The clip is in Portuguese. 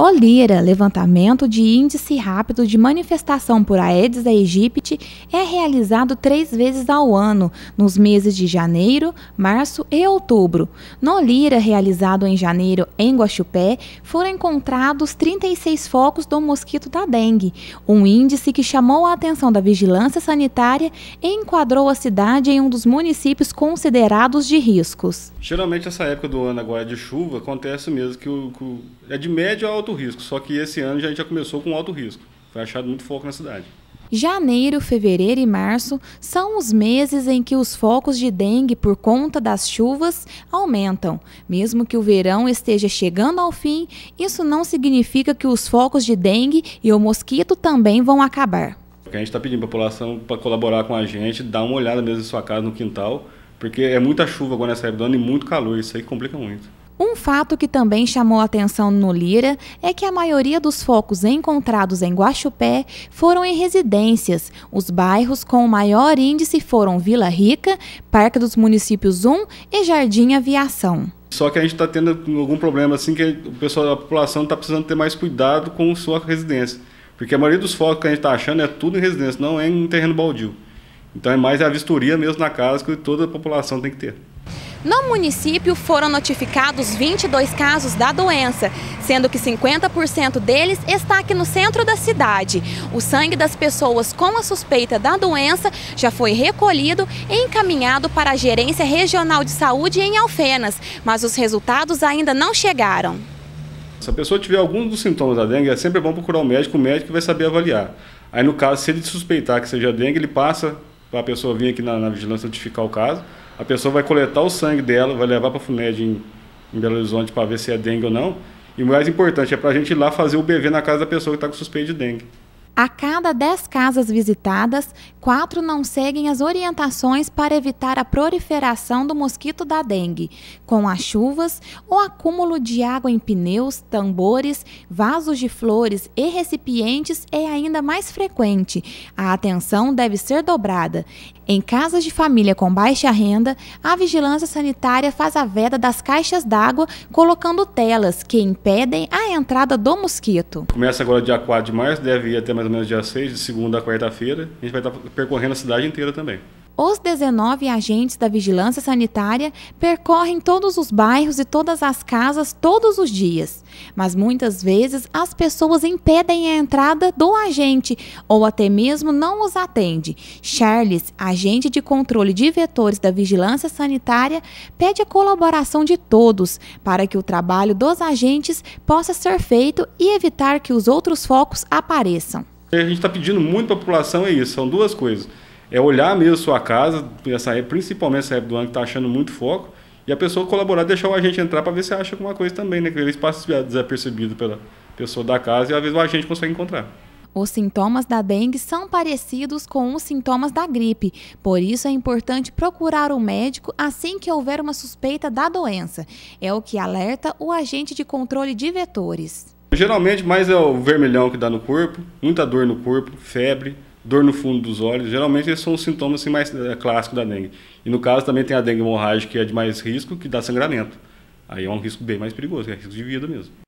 Olira, levantamento de índice rápido de manifestação por Aedes aegypti, é realizado três vezes ao ano, nos meses de janeiro, março e outubro. No Olira, realizado em janeiro em Guaxupé, foram encontrados 36 focos do mosquito da dengue, um índice que chamou a atenção da vigilância sanitária e enquadrou a cidade em um dos municípios considerados de riscos. Geralmente, essa época do ano agora de chuva, acontece mesmo que, o, que é de médio a alto alto risco, só que esse ano já, já começou com alto risco. Foi achado muito foco na cidade. Janeiro, fevereiro e março são os meses em que os focos de dengue por conta das chuvas aumentam. Mesmo que o verão esteja chegando ao fim, isso não significa que os focos de dengue e o mosquito também vão acabar. A gente está pedindo para a população para colaborar com a gente, dar uma olhada mesmo em sua casa, no quintal, porque é muita chuva agora nessa época do ano e muito calor, isso aí complica muito. Um fato que também chamou atenção no Lira é que a maioria dos focos encontrados em Guaxupé foram em residências. Os bairros com o maior índice foram Vila Rica, Parque dos Municípios 1 e Jardim Aviação. Só que a gente está tendo algum problema assim que o pessoal, a população está precisando ter mais cuidado com sua residência. Porque a maioria dos focos que a gente está achando é tudo em residência, não é em terreno baldio. Então é mais a vistoria mesmo na casa que toda a população tem que ter. No município foram notificados 22 casos da doença, sendo que 50% deles está aqui no centro da cidade. O sangue das pessoas com a suspeita da doença já foi recolhido e encaminhado para a Gerência Regional de Saúde em Alfenas, mas os resultados ainda não chegaram. Se a pessoa tiver algum dos sintomas da dengue, é sempre bom procurar o um médico, o médico vai saber avaliar. Aí, no caso, se ele suspeitar que seja dengue, ele passa para então, a pessoa vir aqui na, na, vigilância notificar o caso. A pessoa vai coletar o sangue dela, vai levar para a FUNED em, em Belo Horizonte para ver se é dengue ou não. E o mais importante é para a gente ir lá fazer o BV na casa da pessoa que está com suspeito de dengue. A cada 10 casas visitadas, quatro não seguem as orientações para evitar a proliferação do mosquito da dengue, com as chuvas ou acúmulo de água em pneus, tambores, vasos de flores e recipientes é ainda mais frequente. A atenção deve ser dobrada. Em casas de família com baixa renda, a vigilância sanitária faz a veda das caixas d'água colocando telas que impedem a entrada do mosquito. Começa agora dia 4 de março, deve ir até mais ou menos dia 6, de segunda a quarta-feira. A gente vai estar percorrendo a cidade inteira também. Os 19 agentes da vigilância sanitária percorrem todos os bairros e todas as casas todos os dias, mas muitas vezes as pessoas impedem a entrada do agente ou até mesmo não os atende. Charles, agente de controle de vetores da vigilância sanitária, pede a colaboração de todos para que o trabalho dos agentes possa ser feito e evitar que os outros focos apareçam. O que a gente está pedindo muito para a população é isso, são duas coisas. É olhar mesmo a sua casa, essa principalmente essa época do ano que está achando muito foco, e a pessoa colaborar, deixar o agente entrar para ver se acha alguma coisa também, né? Que ele passa desapercebido pela pessoa da casa e às vezes o agente consegue encontrar. Os sintomas da dengue são parecidos com os sintomas da gripe, por isso é importante procurar o um médico assim que houver uma suspeita da doença. É o que alerta o agente de controle de vetores. Geralmente mais é o vermelhão que dá no corpo, muita dor no corpo, febre, dor no fundo dos olhos. Geralmente esses são os sintomas assim, mais é, clássicos da dengue. E no caso também tem a dengue hemorrágica, que é de mais risco, que dá sangramento. Aí é um risco bem mais perigoso, é risco de vida mesmo.